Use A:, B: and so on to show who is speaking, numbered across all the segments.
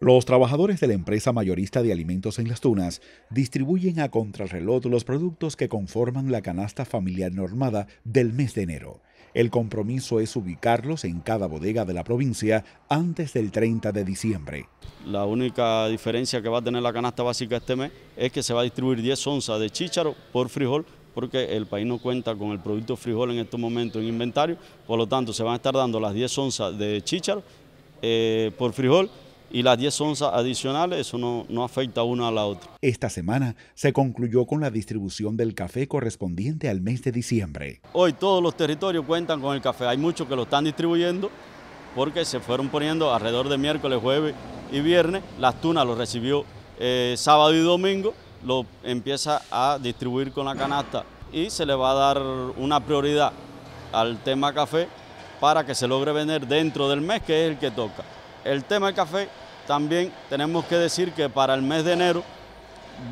A: Los trabajadores de la empresa mayorista de alimentos en las Tunas distribuyen a contrarreloj los productos que conforman la canasta familiar normada del mes de enero. El compromiso es ubicarlos en cada bodega de la provincia antes del 30 de diciembre.
B: La única diferencia que va a tener la canasta básica este mes es que se va a distribuir 10 onzas de chícharo por frijol porque el país no cuenta con el producto frijol en estos momentos en inventario, por lo tanto se van a estar dando las 10 onzas de chícharo eh, por frijol y las 10 onzas adicionales, eso no, afecta una a la otra.
A: Esta semana se concluyó con la distribución del café correspondiente al mes de diciembre.
B: Hoy todos los territorios cuentan con el café, hay muchos que lo están distribuyendo porque se fueron poniendo alrededor de miércoles, jueves y viernes, las tunas lo recibió eh, sábado y domingo, lo empieza a distribuir con la canasta y se le va a dar una prioridad al tema café para que se logre vender dentro del mes que es el que toca. El tema del café, también tenemos que decir que para el mes de enero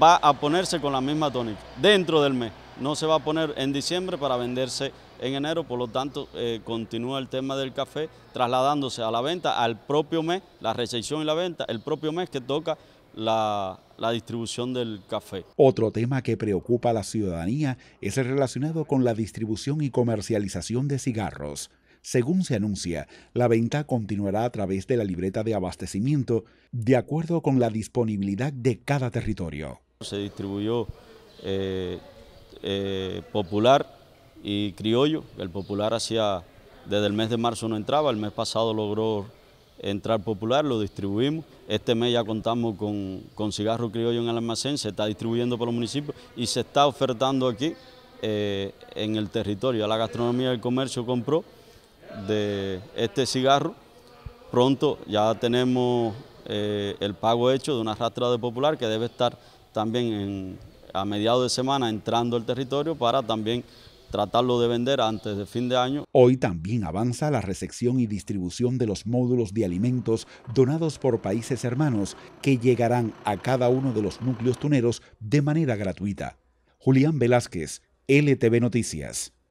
B: va a ponerse con la misma tónica, dentro del mes. No se va a poner en diciembre para venderse en enero, por lo tanto eh, continúa el tema del café trasladándose a la venta al propio mes, la recepción y la venta, el propio mes que toca la, la, distribución del café.
A: Otro tema que preocupa a la ciudadanía es el relacionado con la distribución y comercialización de cigarros. Según se anuncia, la venta continuará a través de la libreta de abastecimiento, de acuerdo con la disponibilidad de cada territorio.
B: Se distribuyó eh, eh, popular y criollo. El popular hacía desde el mes de marzo no entraba, el mes pasado logró entrar popular, lo distribuimos. Este mes ya contamos con, cigarro criollo en el almacén, se está distribuyendo por los municipios y se está ofertando aquí eh, en el territorio. La gastronomía y el comercio compró de este cigarro. Pronto ya tenemos eh, el pago hecho de una rastra de popular que debe estar también a mediados de semana entrando al territorio para también tratarlo de vender antes de fin de año.
A: Hoy también avanza la recepción y distribución de los módulos de alimentos donados por países hermanos que llegarán a cada uno de los núcleos tuneros de manera gratuita. Julián Velázquez, LTV Noticias.